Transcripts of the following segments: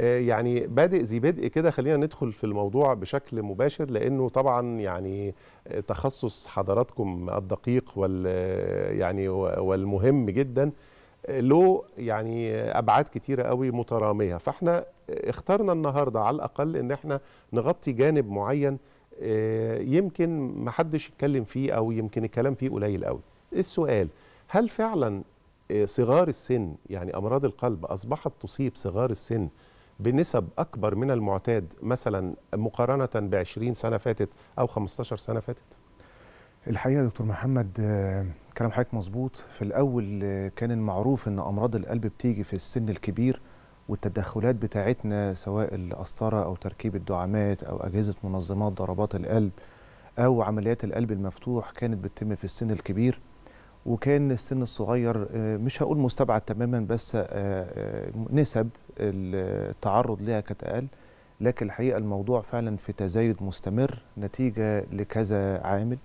آه، يعني بادئ ذي بدء كده خلينا ندخل في الموضوع بشكل مباشر لانه طبعا يعني آه، تخصص حضراتكم الدقيق وال آه، يعني والمهم جدا له يعني ابعاد كتيره قوي متراميه فاحنا اخترنا النهارده على الاقل ان احنا نغطي جانب معين يمكن ما حدش يتكلم فيه او يمكن الكلام فيه قليل قوي السؤال هل فعلا صغار السن يعني امراض القلب اصبحت تصيب صغار السن بنسب أكبر من المعتاد مثلا مقارنة ب 20 سنة فاتت أو 15 سنة فاتت؟ الحقيقة يا دكتور محمد آه، كلام حضرتك مظبوط في الأول آه، كان المعروف أن أمراض القلب بتيجي في السن الكبير والتدخلات بتاعتنا سواء القسطرة أو تركيب الدعامات أو أجهزة منظمات ضربات القلب أو عمليات القلب المفتوح كانت بتتم في السن الكبير وكان السن الصغير آه، مش هقول مستبعد تماما بس آه، آه، نسب التعرض لها كانت اقل لكن الحقيقه الموضوع فعلا في تزايد مستمر نتيجه لكذا عامل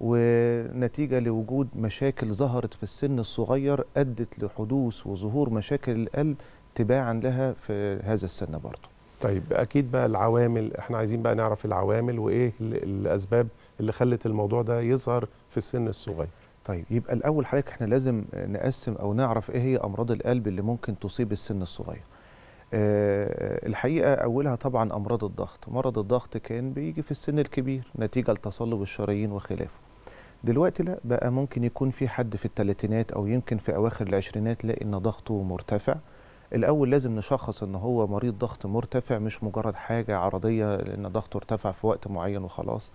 ونتيجه لوجود مشاكل ظهرت في السن الصغير ادت لحدوث وظهور مشاكل القلب تباعا لها في هذا السن برضه. طيب اكيد بقى العوامل احنا عايزين بقى نعرف العوامل وايه الاسباب اللي خلت الموضوع ده يظهر في السن الصغير. طيب يبقى الاول حضرتك احنا لازم نقسم او نعرف ايه هي امراض القلب اللي ممكن تصيب السن الصغير أه الحقيقه اولها طبعا امراض الضغط مرض الضغط كان بيجي في السن الكبير نتيجه لتصلب الشرايين وخلافه دلوقتي لا بقى ممكن يكون في حد في الثلاثينات او يمكن في اواخر العشرينات لقى ان ضغطه مرتفع الاول لازم نشخص ان هو مريض ضغط مرتفع مش مجرد حاجه عرضيه لان ضغطه ارتفع في وقت معين وخلاص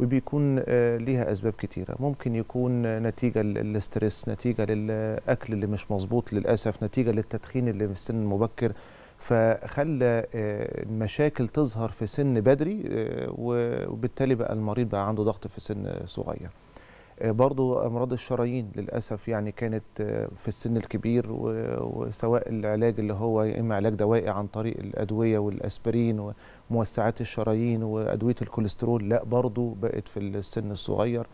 وبيكون آه، ليها اسباب كتيره ممكن يكون آه، نتيجه للاسترس نتيجه للاكل اللي مش مظبوط للاسف نتيجه للتدخين اللي في السن المبكر فخلى آه، المشاكل تظهر في سن بدري وبالتالي بقى المريض بقى عنده ضغط في سن صغير آه، برضو امراض الشرايين للاسف يعني كانت آه، في السن الكبير وسواء العلاج اللي هو يا اما علاج دوائي عن طريق الادويه والاسبرين وموسعات الشرايين وادويه الكوليسترول لا برضو بقت في السن الصغير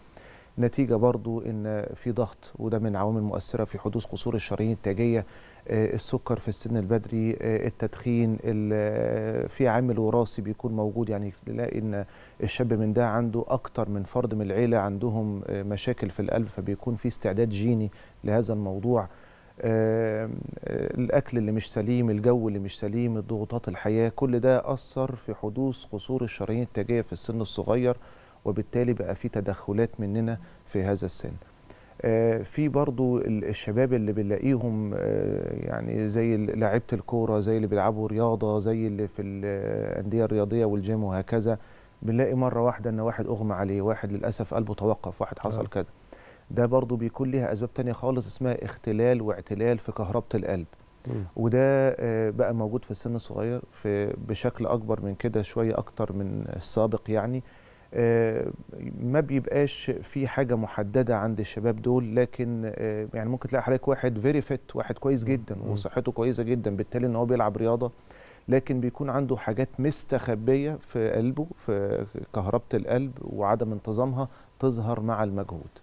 نتيجة برضو أن في ضغط وده من عوامل مؤثرة في حدوث قصور الشرايين التاجية آه، السكر في السن البدري آه، التدخين آه، في عامل وراثي بيكون موجود يعني نلاقي ان الشاب من ده عنده اكتر من فرد من العيله عندهم مشاكل في القلب فبيكون في استعداد جيني لهذا الموضوع الاكل اللي مش سليم الجو اللي مش سليم ضغوطات الحياه كل ده اثر في حدوث قصور الشرايين التاجيه في السن الصغير وبالتالي بقى في تدخلات مننا في هذا السن آه، في برضو الشباب اللي بنلاقيهم آه، يعني زي لعبة الكوره زي اللي بيلعبوا رياضه زي اللي في الانديه الرياضيه والجيم وهكذا بنلاقي مره واحده ان واحد اغمى عليه واحد للاسف قلبه توقف واحد حصل آه. كذا ده برضو بيكون ليها اسباب تانية خالص اسمها اختلال واعتلال في كهربه القلب وده بقى موجود في السن الصغير في بشكل اكبر من كده شويه اكتر من السابق يعني آه، ما بيبقاش في حاجه محدده عند الشباب دول لكن آه، يعني ممكن تلاقي حضرتك واحد فيري فيت واحد كويس جدا وصحته كويسه جدا بالتالي ان هو بيلعب رياضه لكن بيكون عنده حاجات مستخبيه في قلبه في كهربه القلب وعدم انتظامها تظهر مع المجهود